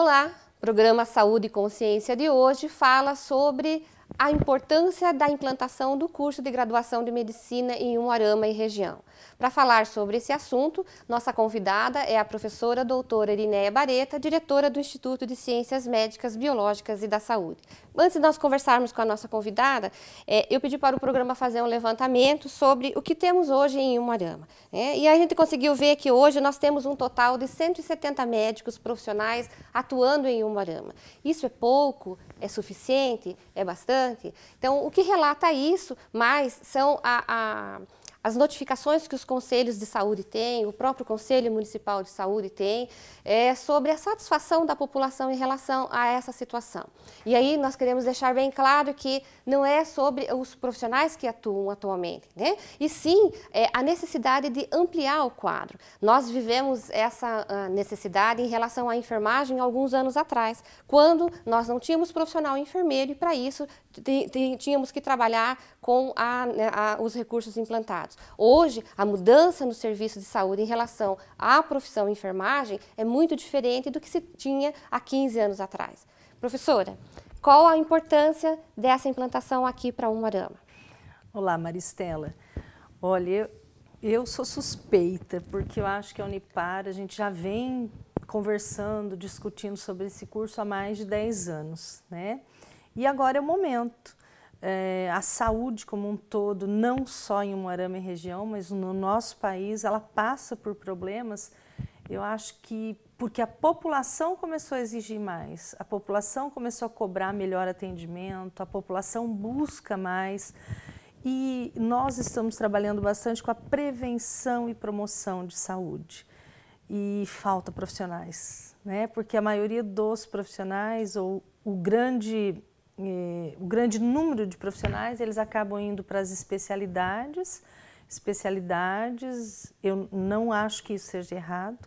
Olá, programa Saúde e Consciência de hoje fala sobre a importância da implantação do curso de graduação de medicina em Umuarama e região. Para falar sobre esse assunto, nossa convidada é a professora doutora Irineia Bareta, diretora do Instituto de Ciências Médicas, Biológicas e da Saúde. Antes de nós conversarmos com a nossa convidada, é, eu pedi para o programa fazer um levantamento sobre o que temos hoje em Umarama. Né? E a gente conseguiu ver que hoje nós temos um total de 170 médicos profissionais atuando em Umarama. Isso é pouco? É suficiente? É bastante? Então, o que relata isso mais são a, a as notificações que os conselhos de saúde têm, o próprio Conselho Municipal de Saúde tem, é, sobre a satisfação da população em relação a essa situação. E aí nós queremos deixar bem claro que não é sobre os profissionais que atuam atualmente, né? e sim é, a necessidade de ampliar o quadro. Nós vivemos essa ah, necessidade em relação à enfermagem alguns anos atrás, quando nós não tínhamos profissional enfermeiro e para isso tínhamos que trabalhar com a, né, a, os recursos implantados. Hoje, a mudança no serviço de saúde em relação à profissão enfermagem é muito diferente do que se tinha há 15 anos atrás. Professora, qual a importância dessa implantação aqui para Umarama? Olá, Maristela. Olha, eu sou suspeita, porque eu acho que a Unipar, a gente já vem conversando, discutindo sobre esse curso há mais de 10 anos, né? E agora é o momento é, a saúde como um todo, não só em Moarama e região, mas no nosso país, ela passa por problemas. Eu acho que porque a população começou a exigir mais, a população começou a cobrar melhor atendimento, a população busca mais. E nós estamos trabalhando bastante com a prevenção e promoção de saúde. E falta profissionais, né? porque a maioria dos profissionais, ou o grande eh, o grande número de profissionais, eles acabam indo para as especialidades. Especialidades, eu não acho que isso seja errado,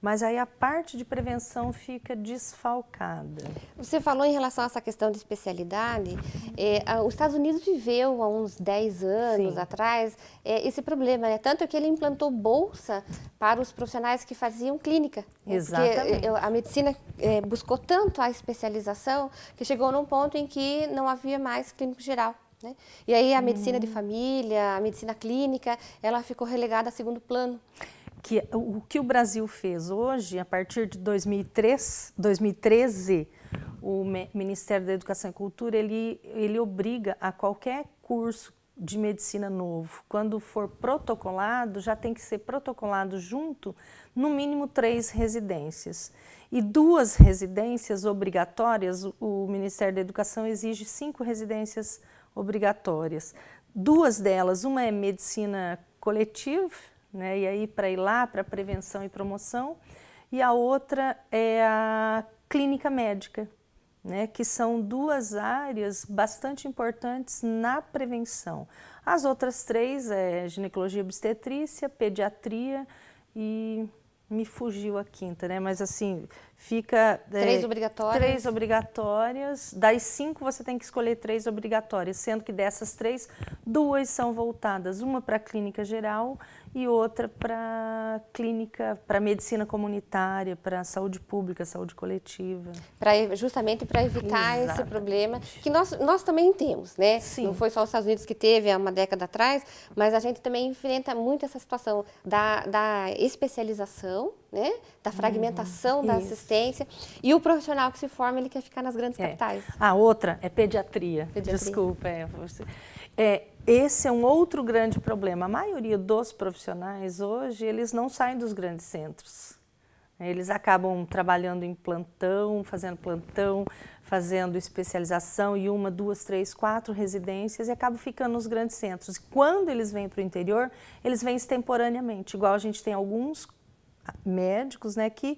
mas aí a parte de prevenção fica desfalcada. Você falou em relação a essa questão de especialidade, é, a, os Estados Unidos viveu há uns 10 anos Sim. atrás é, esse problema, né? tanto que ele implantou bolsa para os profissionais que faziam clínica. Exatamente. Porque a medicina é, buscou tanto a especialização que chegou num ponto em que não havia mais clínico geral. Né? E aí a medicina hum. de família, a medicina clínica, ela ficou relegada a segundo plano que o que o Brasil fez hoje, a partir de 2003, 2013, o Ministério da Educação e Cultura ele, ele obriga a qualquer curso de medicina novo, quando for protocolado, já tem que ser protocolado junto, no mínimo três residências. E duas residências obrigatórias, o Ministério da Educação exige cinco residências obrigatórias. Duas delas, uma é medicina coletiva, né? E aí para ir lá para prevenção e promoção. E a outra é a clínica médica, né? Que são duas áreas bastante importantes na prevenção. As outras três é ginecologia obstetrícia, pediatria e me fugiu a quinta, né? Mas assim, fica. É, três é, obrigatórias. Três obrigatórias. Das cinco, você tem que escolher três obrigatórias, sendo que dessas três, duas são voltadas: uma para a clínica geral e outra para clínica, para medicina comunitária, para saúde pública, saúde coletiva. Pra, justamente para evitar Exatamente. esse problema que nós, nós também temos, né? Sim. Não foi só os Estados Unidos que teve há uma década atrás, mas a gente também enfrenta muito essa situação da, da especialização, né? Da uhum. fragmentação da assistência e o profissional que se forma ele quer ficar nas grandes é. capitais. A outra é pediatria. pediatria. Desculpa, é. É, esse é um outro grande problema. A maioria dos profissionais hoje, eles não saem dos grandes centros. Eles acabam trabalhando em plantão, fazendo plantão, fazendo especialização e uma, duas, três, quatro residências e acabam ficando nos grandes centros. E quando eles vêm para o interior, eles vêm extemporaneamente, igual a gente tem alguns médicos né, que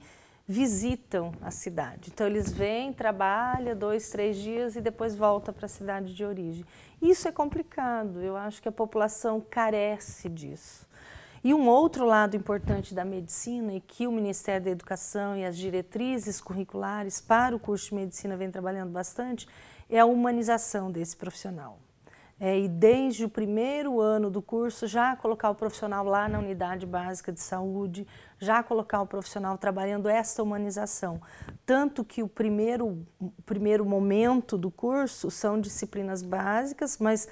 visitam a cidade. Então eles vêm, trabalham dois, três dias e depois volta para a cidade de origem. Isso é complicado. Eu acho que a população carece disso. E um outro lado importante da medicina e que o Ministério da Educação e as diretrizes curriculares para o curso de medicina vem trabalhando bastante é a humanização desse profissional é, e desde o primeiro ano do curso já colocar o profissional lá na unidade básica de saúde, já colocar o profissional trabalhando essa humanização. Tanto que o primeiro, o primeiro momento do curso são disciplinas básicas, mas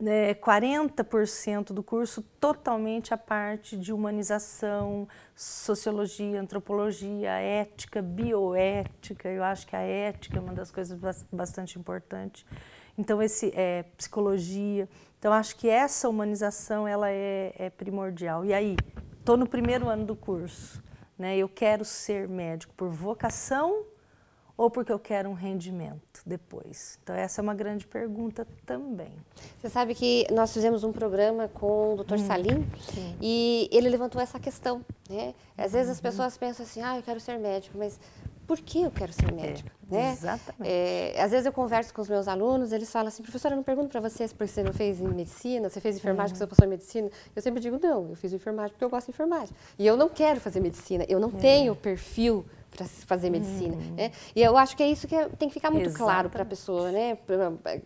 é, né, 40% do curso totalmente a parte de humanização, sociologia, antropologia, ética, bioética. Eu acho que a ética é uma das coisas bastante importantes. Então esse é psicologia. Então acho que essa humanização ela é, é primordial. E aí, estou no primeiro ano do curso, né? Eu quero ser médico por vocação ou porque eu quero um rendimento depois? Então, essa é uma grande pergunta também. Você sabe que nós fizemos um programa com o Dr. Hum, Salim sim. e ele levantou essa questão. Né? Às vezes uhum. as pessoas pensam assim, ah, eu quero ser médico, mas por que eu quero ser médico? É, né? Exatamente. É, às vezes eu converso com os meus alunos, eles falam assim, professora, eu não pergunto para vocês, porque você não fez em medicina, você fez enfermagem porque é. uhum. você passou em medicina. Eu sempre digo, não, eu fiz enfermagem porque eu gosto de enfermagem. E eu não quero fazer medicina, eu não é. tenho perfil para fazer medicina. Uhum. Né? E eu acho que é isso que é, tem que ficar muito Exatamente. claro para a pessoa, né?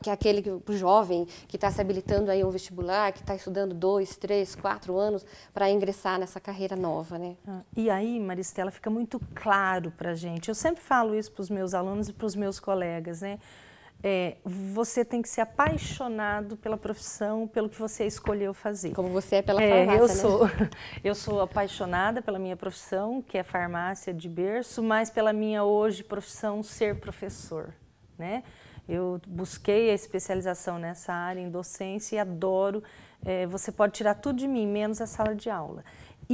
que é aquele jovem que está se habilitando aí um vestibular, que está estudando dois, três, quatro anos para ingressar nessa carreira nova, né? Ah, e aí, Maristela, fica muito claro para gente. Eu sempre falo isso para os meus alunos e para os meus colegas, né? é, você tem que ser apaixonado pela profissão, pelo que você escolheu fazer. Como você é pela é, farmácia, eu né? sou, eu sou apaixonada pela minha profissão, que é farmácia de berço, mas pela minha hoje profissão ser professor, né? Eu busquei a especialização nessa área em docência e adoro. É, você pode tirar tudo de mim, menos a sala de aula.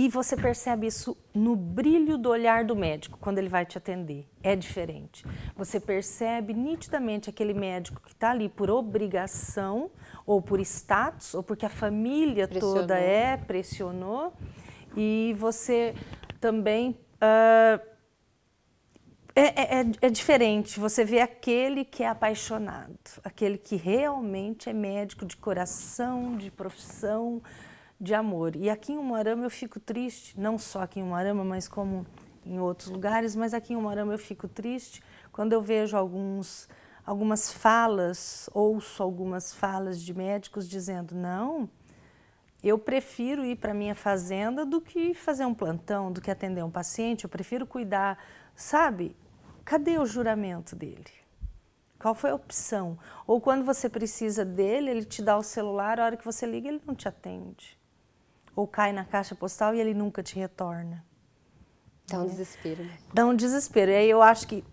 E você percebe isso no brilho do olhar do médico quando ele vai te atender. É diferente. Você percebe nitidamente aquele médico que está ali por obrigação, ou por status, ou porque a família pressionou. toda é, pressionou. E você também. Uh, é, é, é, diferente. Você vê aquele que é apaixonado, aquele que realmente é médico de coração, de profissão, de amor. E aqui em Umarama eu fico triste, não só aqui em Umarama, mas como em outros lugares, mas aqui em Umarama eu fico triste quando eu vejo alguns algumas falas, ouço algumas falas de médicos dizendo: "Não, eu prefiro ir para minha fazenda do que fazer um plantão, do que atender um paciente, eu prefiro cuidar". Sabe? Cadê o juramento dele? Qual foi a opção? Ou quando você precisa dele, ele te dá o celular, a hora que você liga, ele não te atende ou cai na caixa postal e ele nunca te retorna. Dá um né? desespero. Né? Dá um desespero. E aí eu acho que,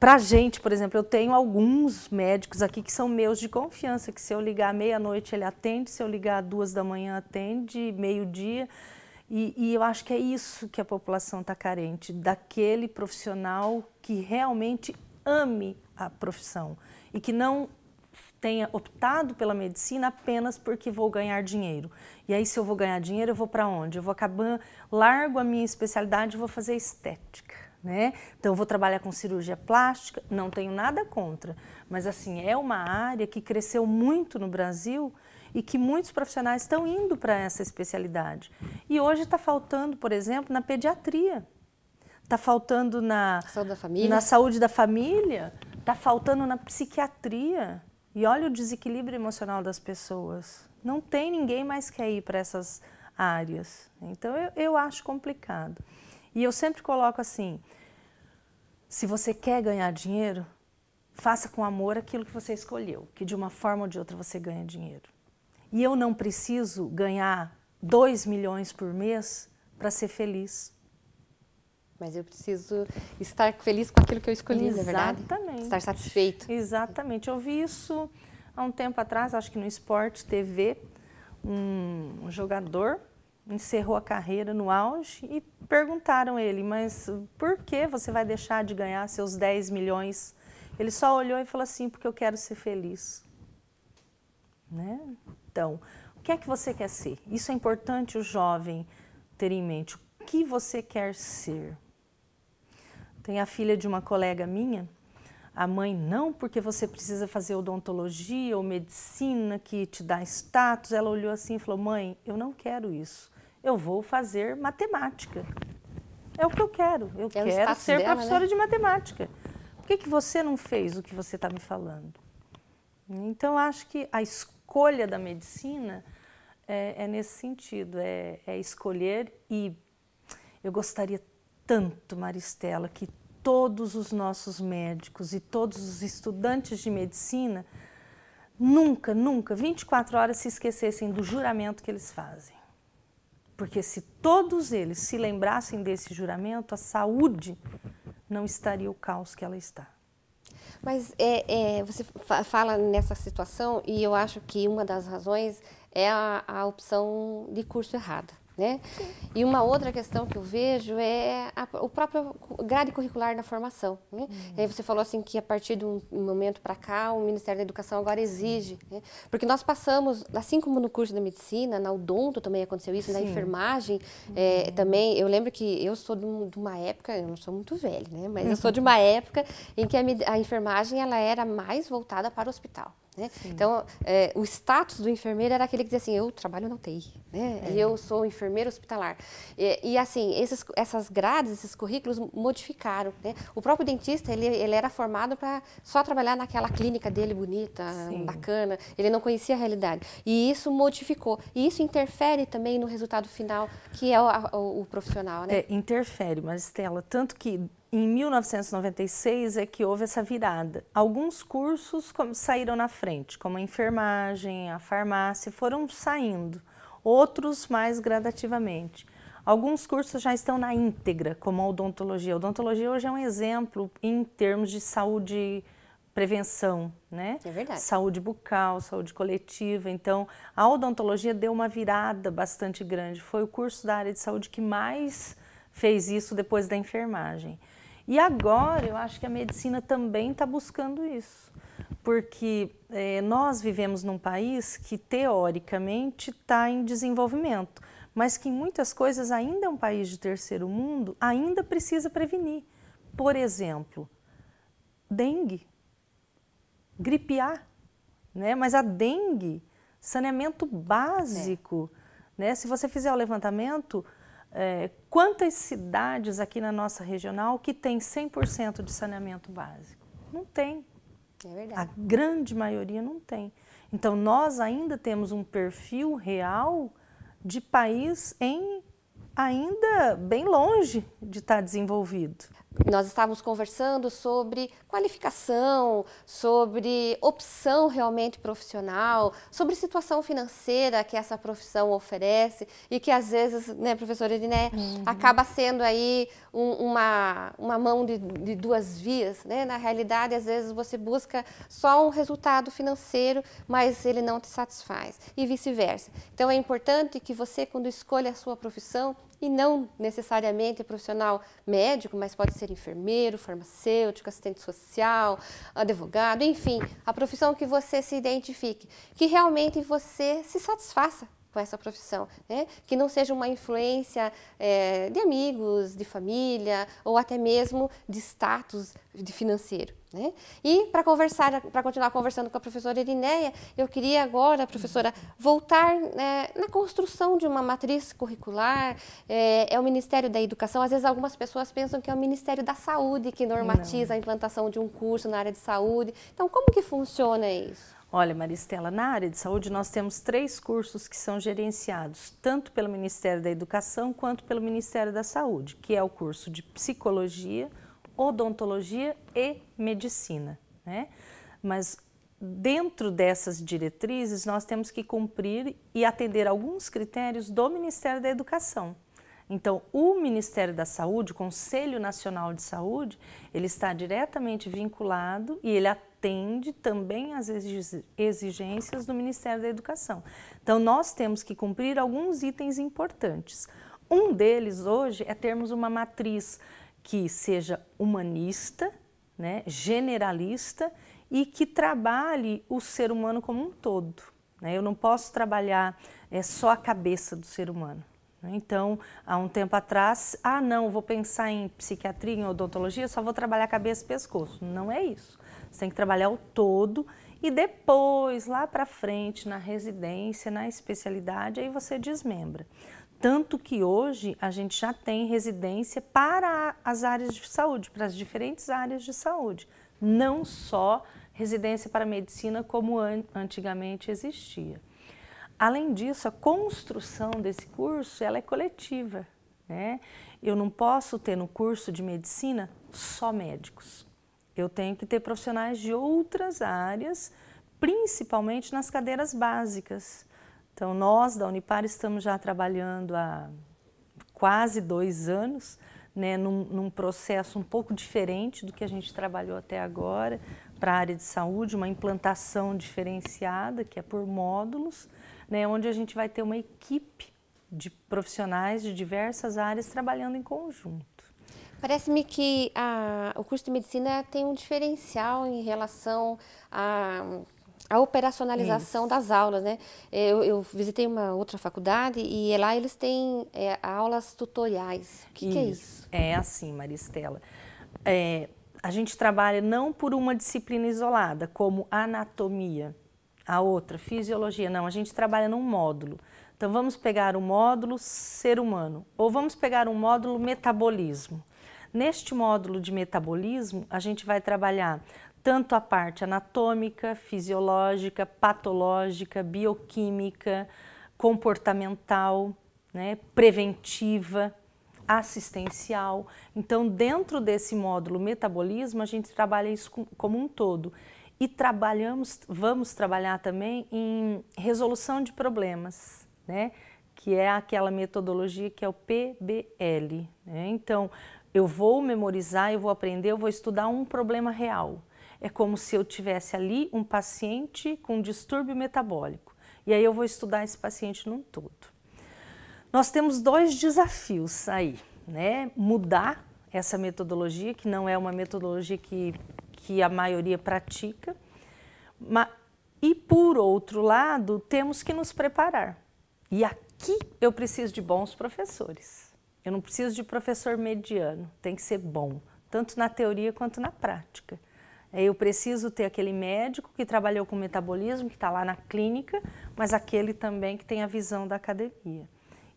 a gente, por exemplo, eu tenho alguns médicos aqui que são meus de confiança, que se eu ligar meia-noite ele atende, se eu ligar duas da manhã atende, meio-dia. E, e, eu acho que é isso que a população está carente, daquele profissional que realmente ame a profissão e que não tenha optado pela medicina apenas porque vou ganhar dinheiro. E aí, se eu vou ganhar dinheiro, eu vou para onde? Eu vou acabar, largo a minha especialidade e vou fazer estética. Né? Então, eu vou trabalhar com cirurgia plástica, não tenho nada contra, mas assim, é uma área que cresceu muito no Brasil e que muitos profissionais estão indo para essa especialidade. E hoje está faltando, por exemplo, na pediatria, está faltando na saúde da família, na saúde da família, está faltando na psiquiatria. E olha o desequilíbrio emocional das pessoas. Não tem ninguém mais que ir para essas áreas. Então eu, eu acho complicado. E eu sempre coloco assim: se você quer ganhar dinheiro, faça com amor aquilo que você escolheu, que de uma forma ou de outra você ganha dinheiro. E eu não preciso ganhar 2 milhões por mês para ser feliz. Mas eu preciso estar feliz com aquilo que eu escolhi, Exatamente. na é verdade? Estar satisfeito. Exatamente. Eu vi isso há um tempo atrás, acho que no Esporte TV, um jogador encerrou a carreira no auge e perguntaram ele, mas por que você vai deixar de ganhar seus 10 milhões? Ele só olhou e falou assim, porque eu quero ser feliz. Né? Então, o que é que você quer ser? Isso é importante o jovem ter em mente. O que você quer ser? Tem a filha de uma colega minha, a mãe, não, porque você precisa fazer odontologia ou medicina que te dá status. Ela olhou assim e falou: mãe, eu não quero isso. Eu vou fazer matemática. É o que eu quero. Eu é quero ser dela, né? professora né? de matemática. Por que, que você não fez o que você está me falando? Então, acho que a escolha da medicina é, é nesse sentido: é, é escolher e eu gostaria tanto, Maristela, que todos os nossos médicos e todos os estudantes de medicina nunca, nunca, 24 horas se esquecessem do juramento que eles fazem. Porque se todos eles se lembrassem desse juramento, a saúde não estaria o caos que ela está. Mas é, é, você fala nessa situação e eu acho que uma das razões é a, a opção de curso errada. Né? E uma outra questão que eu vejo é a, o próprio grade curricular da formação. Né? Uhum. E aí você falou assim que a partir de um momento para cá o Ministério da Educação agora exige, né? porque nós passamos, assim como no curso da medicina, na odonto também aconteceu isso, Sim. na enfermagem uhum. é, também. Eu lembro que eu sou de, uma época, eu não sou muito velha, né? mas eu sou de uma época em que a, a enfermagem ela era mais voltada para o hospital. Né? Então, é, o status do enfermeiro era aquele que dizia assim, eu trabalho na UTI, né? É. e eu sou enfermeiro hospitalar. E, e assim, esses, essas grades, esses currículos modificaram. Né? O próprio dentista, ele, ele era formado para só trabalhar naquela clínica dele bonita, Sim. bacana, ele não conhecia a realidade. E isso modificou, e isso interfere também no resultado final, que é o, o, o profissional. Né? É, interfere, mas Estela, tanto que em 1996 é que houve essa virada. Alguns cursos saíram na frente, como a enfermagem, a farmácia, foram saindo, outros mais gradativamente. Alguns cursos já estão na íntegra, como a odontologia. A odontologia hoje é um exemplo em termos de saúde prevenção, né? É verdade. Saúde bucal, saúde coletiva. Então, a odontologia deu uma virada bastante grande. Foi o curso da área de saúde que mais fez isso depois da enfermagem. E agora eu acho que a medicina também está buscando isso, porque é, nós vivemos num país que teoricamente está em desenvolvimento, mas que em muitas coisas ainda é um país de terceiro mundo, ainda precisa prevenir. Por exemplo, dengue, gripe A, né? mas a dengue, saneamento básico. É. Né? Se você fizer o levantamento, é, quantas cidades aqui na nossa regional que tem 100% de saneamento básico? Não tem. É verdade. A grande maioria não tem. Então, nós ainda temos um perfil real de país em ainda bem longe de estar desenvolvido nós estávamos conversando sobre qualificação, sobre opção realmente profissional, sobre situação financeira que essa profissão oferece e que às vezes, né, professora Ediné, uhum. acaba sendo aí um, uma, uma mão de, de duas vias, né? Na realidade, às vezes você busca só um resultado financeiro, mas ele não te satisfaz e vice-versa. Então é importante que você, quando escolha a sua profissão, e não necessariamente profissional médico, mas pode ser enfermeiro, farmacêutico, assistente social, advogado, enfim, a profissão que você se identifique, que realmente você se satisfaça com essa profissão, né? que não seja uma influência é, de amigos, de família ou até mesmo de status de financeiro. Né? E para conversar, para continuar conversando com a professora Irineia, eu queria agora, professora, voltar né, na construção de uma matriz curricular. É, é, o Ministério da Educação. Às vezes algumas pessoas pensam que é o Ministério da Saúde que normatiza Não. a implantação de um curso na área de saúde. Então, como que funciona isso? Olha, Maristela, na área de saúde nós temos três cursos que são gerenciados tanto pelo Ministério da Educação quanto pelo Ministério da Saúde, que é o curso de psicologia, odontologia e medicina. Né? Mas dentro dessas diretrizes, nós temos que cumprir e atender alguns critérios do Ministério da Educação. Então, o Ministério da Saúde, o Conselho Nacional de Saúde, ele está diretamente vinculado e ele atende também às exigências do Ministério da Educação. Então, nós temos que cumprir alguns itens importantes. Um deles hoje é termos uma matriz que seja humanista, né, generalista e que trabalhe o ser humano como um todo. Né? Eu não posso trabalhar é, só a cabeça do ser humano. Né? Então, há um tempo atrás, ah, não, vou pensar em psiquiatria, em odontologia, só vou trabalhar cabeça e pescoço. Não é isso. Você tem que trabalhar o todo e depois, lá para frente, na residência, na especialidade, aí você desmembra. Tanto que hoje a gente já tem residência para as áreas de saúde, para as diferentes áreas de saúde, não só residência para medicina como an antigamente existia. Além disso, a construção desse curso ela é coletiva. Né? Eu não posso ter no curso de medicina só médicos. Eu tenho que ter profissionais de outras áreas, principalmente nas cadeiras básicas. Então, nós da Unipar estamos já trabalhando há quase dois anos, né, num, num processo um pouco diferente do que a gente trabalhou até agora para a área de saúde, uma implantação diferenciada, que é por módulos, né, onde a gente vai ter uma equipe de profissionais de diversas áreas trabalhando em conjunto. Parece-me que a, o curso de medicina tem um diferencial em relação a a operacionalização Isso. das aulas, né? Eu, eu, visitei uma outra faculdade e lá eles têm é, aulas tutoriais. O que, que é isso? É assim, Maristela. É, a gente trabalha não por uma disciplina isolada, como anatomia, a outra, fisiologia. Não, a gente trabalha num módulo. Então vamos pegar o módulo ser humano ou vamos pegar um módulo metabolismo. Neste módulo de metabolismo, a gente vai trabalhar tanto a parte anatômica, fisiológica, patológica, bioquímica, comportamental, né, preventiva, assistencial. Então, dentro desse módulo metabolismo, a gente trabalha isso como um todo. E trabalhamos, vamos trabalhar também em resolução de problemas, né? que é aquela metodologia que é o PBL. Né? Então, eu vou memorizar, eu vou aprender, eu vou estudar um problema real. É como se eu tivesse ali um paciente com um distúrbio metabólico. E aí eu vou estudar esse paciente num todo. Nós temos dois desafios aí, né? Mudar essa metodologia, que não é uma metodologia que, que a maioria pratica, mas, e por outro lado, temos que nos preparar. E aqui eu preciso de bons professores. Eu não preciso de professor mediano, tem que ser bom, tanto na teoria quanto na prática. É, eu preciso ter aquele médico que trabalhou com metabolismo, que está lá na clínica, mas aquele também que tem a visão da academia.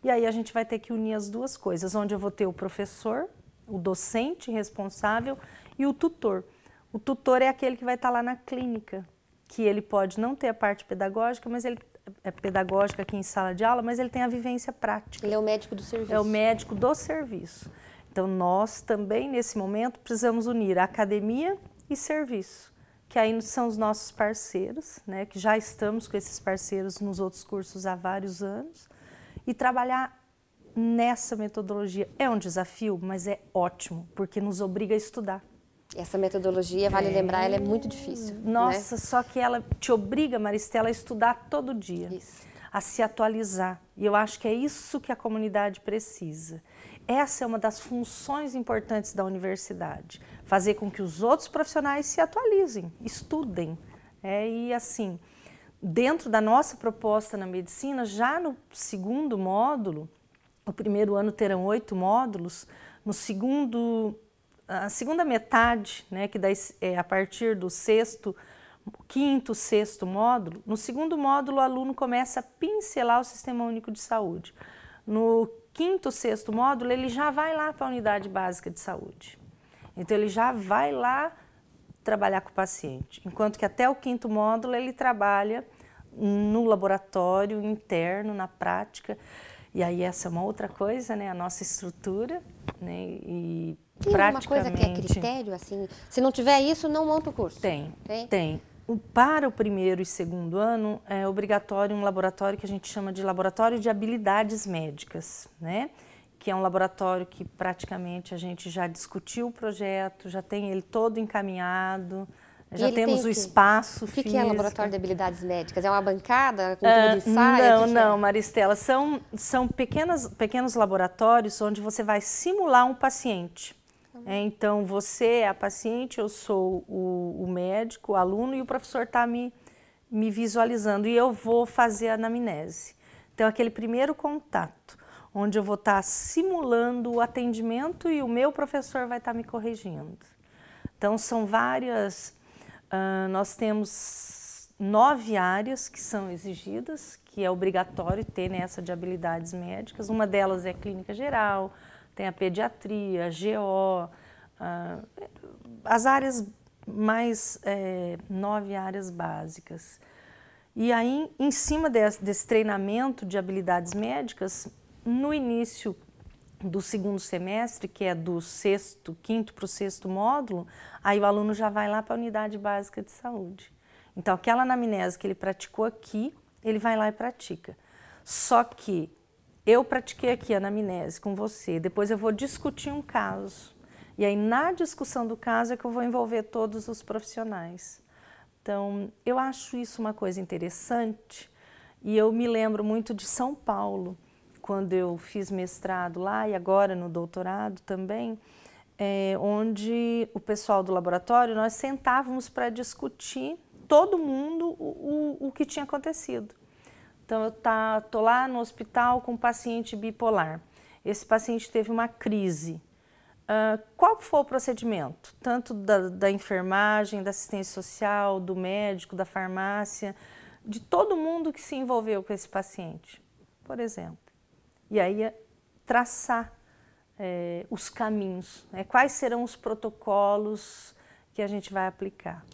E aí a gente vai ter que unir as duas coisas, onde eu vou ter o professor, o docente responsável e o tutor. O tutor é aquele que vai estar tá lá na clínica, que ele pode não ter a parte pedagógica, mas ele é pedagógica aqui em sala de aula, mas ele tem a vivência prática. Ele é o médico do serviço. É o médico do serviço. Então nós também nesse momento precisamos unir a academia e serviço, que aí são os nossos parceiros, né, que já estamos com esses parceiros nos outros cursos há vários anos, e trabalhar nessa metodologia é um desafio, mas é ótimo, porque nos obriga a estudar. Essa metodologia, vale é... lembrar, ela é muito difícil. Né? Nossa, né? só que ela te obriga, Maristela, a estudar todo dia, isso. a se atualizar. E eu acho que é isso que a comunidade precisa. Essa é uma das funções importantes da universidade, fazer com que os outros profissionais se atualizem, estudem. É, e assim, dentro da nossa proposta na medicina, já no segundo módulo, o primeiro ano terão oito módulos, no segundo, a segunda metade, né, que dá, é, a partir do sexto, quinto, sexto módulo, no segundo módulo o aluno começa a pincelar o Sistema Único de Saúde. No quinto, sexto módulo, ele já vai lá para a unidade básica de saúde. Então, ele já vai lá trabalhar com o paciente. Enquanto que até o quinto módulo, ele trabalha no laboratório interno, na prática. E aí, essa é uma outra coisa, né? A nossa estrutura, né? E, e praticamente... uma coisa que é critério, assim, se não tiver isso, não monta o curso? Tem, tem. tem para o primeiro e segundo ano é obrigatório um laboratório que a gente chama de laboratório de habilidades médicas, né? que é um laboratório que praticamente a gente já discutiu o projeto, já tem ele todo encaminhado, e já temos o, o espaço O que, que, é laboratório de habilidades médicas? É uma bancada com ah, tudo de Não, não, Maristela, são, são pequenas, pequenos laboratórios onde você vai simular um paciente. É, então, você é a paciente, eu sou o, o médico, o aluno, e o professor está me, me visualizando. E eu vou fazer a anamnese. Então, aquele primeiro contato, onde eu vou estar tá simulando o atendimento e o meu professor vai estar tá me corrigindo. Então, são várias. Uh, nós temos nove áreas que são exigidas, que é obrigatório ter nessa né, de habilidades médicas. Uma delas é clínica geral, tem a pediatria, a GO, as áreas mais é, nove áreas básicas. E aí, em cima desse, desse treinamento de habilidades médicas, no início do segundo semestre, que é do sexto, quinto para o sexto módulo, aí o aluno já vai lá para a unidade básica de saúde. Então, aquela anamnese que ele praticou aqui, ele vai lá e pratica. Só que eu pratiquei aqui anamnese com você, depois eu vou discutir um caso. E aí, na discussão do caso, é que eu vou envolver todos os profissionais. Então, eu acho isso uma coisa interessante e eu me lembro muito de São Paulo, quando eu fiz mestrado lá e agora no doutorado também, é, onde o pessoal do laboratório nós sentávamos para discutir todo mundo o, o, o que tinha acontecido. Então eu tá, tô lá no hospital com um paciente bipolar. Esse paciente teve uma crise. Uh, qual foi o procedimento? Tanto da, da enfermagem, da assistência social, do médico, da farmácia, de todo mundo que se envolveu com esse paciente, por exemplo. E aí é, traçar é, os caminhos, né? quais serão os protocolos que a gente vai aplicar.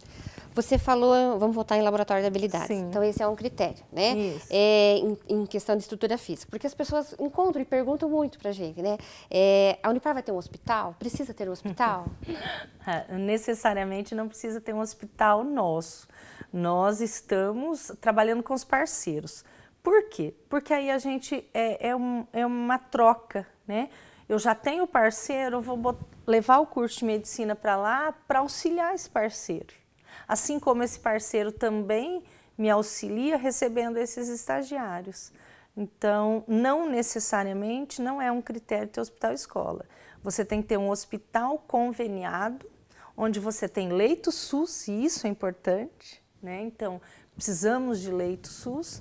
Você falou, vamos voltar em laboratório de habilidades. Sim. Então, esse é um critério, né? Isso. É, em, em, questão de estrutura física. Porque as pessoas encontram e perguntam muito para a gente, né? É, a Unipar vai ter um hospital? Precisa ter um hospital? É, necessariamente não precisa ter um hospital nosso. Nós estamos trabalhando com os parceiros. Por quê? Porque aí a gente é, é, um, é uma troca, né? Eu já tenho parceiro, eu vou levar o curso de medicina para lá para auxiliar esse parceiro assim como esse parceiro também me auxilia recebendo esses estagiários. Então, não necessariamente não é um critério ter hospital-escola. Você tem que ter um hospital conveniado, onde você tem leito SUS, e isso é importante, né? Então, precisamos de leito SUS.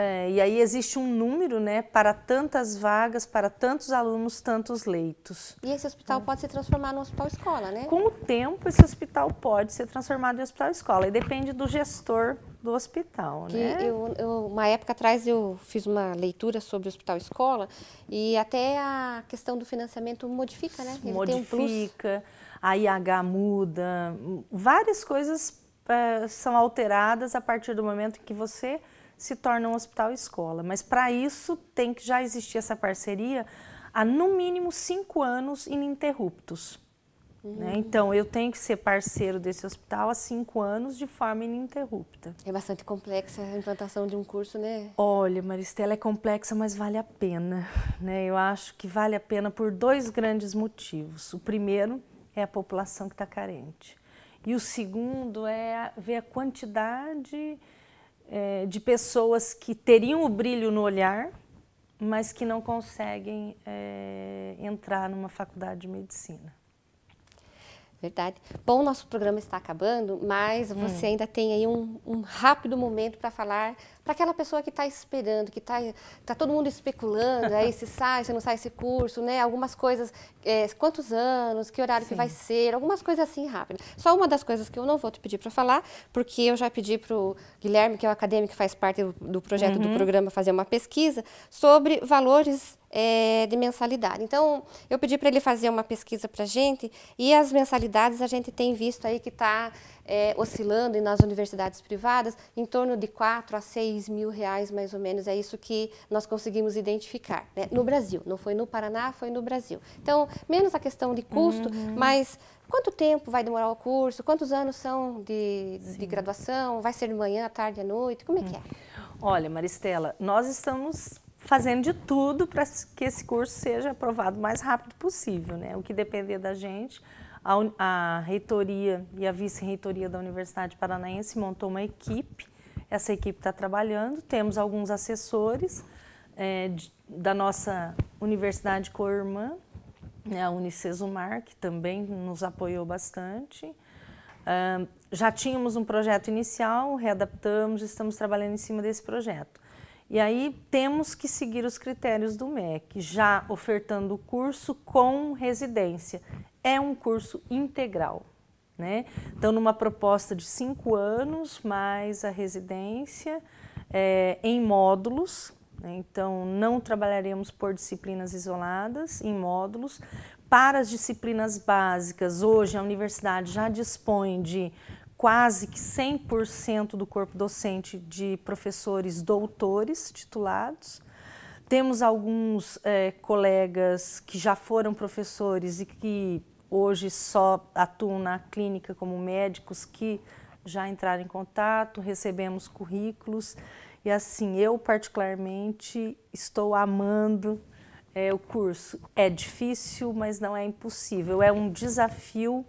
É, e aí existe um número, né, para tantas vagas, para tantos alunos, tantos leitos. E esse hospital pode se transformar num hospital escola, né? Com o tempo, esse hospital pode ser transformado em hospital escola e depende do gestor do hospital, que né? Eu, eu, uma época atrás eu fiz uma leitura sobre o hospital escola e até a questão do financiamento modifica, né? Ele modifica, um a IH muda, várias coisas é, são alteradas a partir do momento em que você se torna um hospital escola. Mas para isso tem que já existir essa parceria há no mínimo cinco anos ininterruptos. Né? Uhum. Né? Então, eu tenho que ser parceiro desse hospital há cinco anos de forma ininterrupta. É bastante complexa a implantação de um curso, né? Olha, Maristela, é complexa, mas vale a pena. Né? Eu acho que vale a pena por dois grandes motivos. O primeiro é a população que está carente. E o segundo é ver a quantidade é, de pessoas que teriam o brilho no olhar, mas que não conseguem é, entrar numa faculdade de medicina. Verdade. Bom, nosso programa está acabando, mas você hum. ainda tem aí um, um rápido momento para falar para aquela pessoa que está esperando, que está tá todo mundo especulando, aí se sai, se não sai esse curso, né? Algumas coisas, é, quantos anos, que horário Sim. que vai ser, algumas coisas assim rápidas. Só uma das coisas que eu não vou te pedir para falar, porque eu já pedi para o Guilherme, que é o acadêmico que faz parte do, do projeto uhum. do programa, fazer uma pesquisa sobre valores é, de mensalidade. Então, eu pedi para ele fazer uma pesquisa para a gente e as mensalidades a gente tem visto aí que está é, oscilando e nas universidades privadas em torno de 4 a 6 mil reais, mais ou menos. É isso que nós conseguimos identificar né? no Brasil. Não foi no Paraná, foi no Brasil. Então, menos a questão de custo, uhum. mas quanto tempo vai demorar o curso, quantos anos são de, de graduação, vai ser de manhã, à tarde, à noite, como é que é? Hum. Olha, Maristela, nós estamos fazendo de tudo para que esse curso seja aprovado o mais rápido possível, né? O que depender da gente, a, a reitoria e a vice-reitoria da Universidade Paranaense montou uma equipe. Essa equipe está trabalhando. Temos alguns assessores é, de, da nossa universidade co-irmã, né, a Unicesumar, que também nos apoiou bastante. já tínhamos um projeto inicial, readaptamos, estamos trabalhando em cima desse projeto. E aí temos que seguir os critérios do MEC, já ofertando o curso com residência é um curso integral. Né? Então, numa proposta de cinco anos, mais a residência é, em módulos. Né? Então, não trabalharemos por disciplinas isoladas, em módulos. Para as disciplinas básicas, hoje a universidade já dispõe de quase que 100% do corpo docente de professores doutores titulados. Temos alguns é, colegas que já foram professores e que hoje só atuam na clínica como médicos que já entraram em contato, recebemos currículos. E assim, eu particularmente estou amando é, o curso. É difícil, mas não é impossível. É um desafio,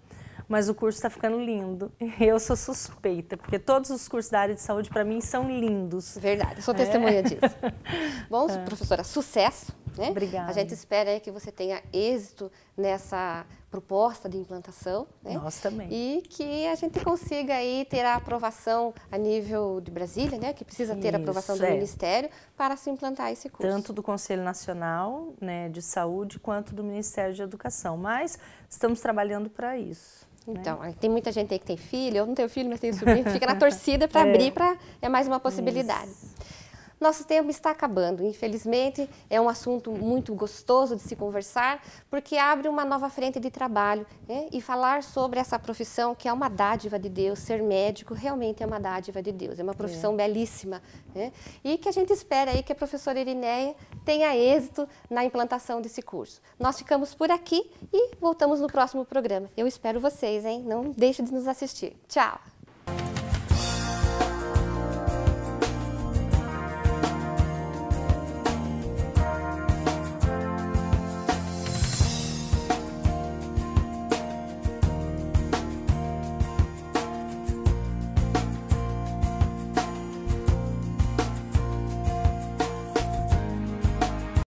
mas o curso está ficando lindo. Eu sou suspeita, porque todos os cursos da área de saúde, para mim, são lindos. Verdade, sou testemunha é. disso. Bom, é. professora, sucesso né? Obrigada. A gente espera aí, que você tenha êxito nessa proposta de implantação. Né? Nós também. E que a gente consiga aí ter a aprovação a nível de Brasília, né? que precisa ter Isso, a aprovação do é. Ministério para se implantar esse curso. Tanto do Conselho Nacional né, de Saúde quanto do Ministério de Educação. Mas estamos trabalhando para isso. Né? Então, né? tem muita gente aí que tem filho, eu não tenho filho, mas tenho sobrinho, fica na torcida para é. abrir, para é mais uma possibilidade. Isso. Nosso tempo está acabando. Infelizmente, é um assunto muito gostoso de se conversar, porque abre uma nova frente de trabalho. Né? E falar sobre essa profissão, que é uma dádiva de Deus, ser médico realmente é uma dádiva de Deus. É uma é. profissão é. belíssima. Né? E que a gente espera aí que a professora Irineia tenha êxito na implantação desse curso. Nós ficamos por aqui e voltamos no próximo programa. Eu espero vocês, hein? Não deixe de nos assistir. Tchau!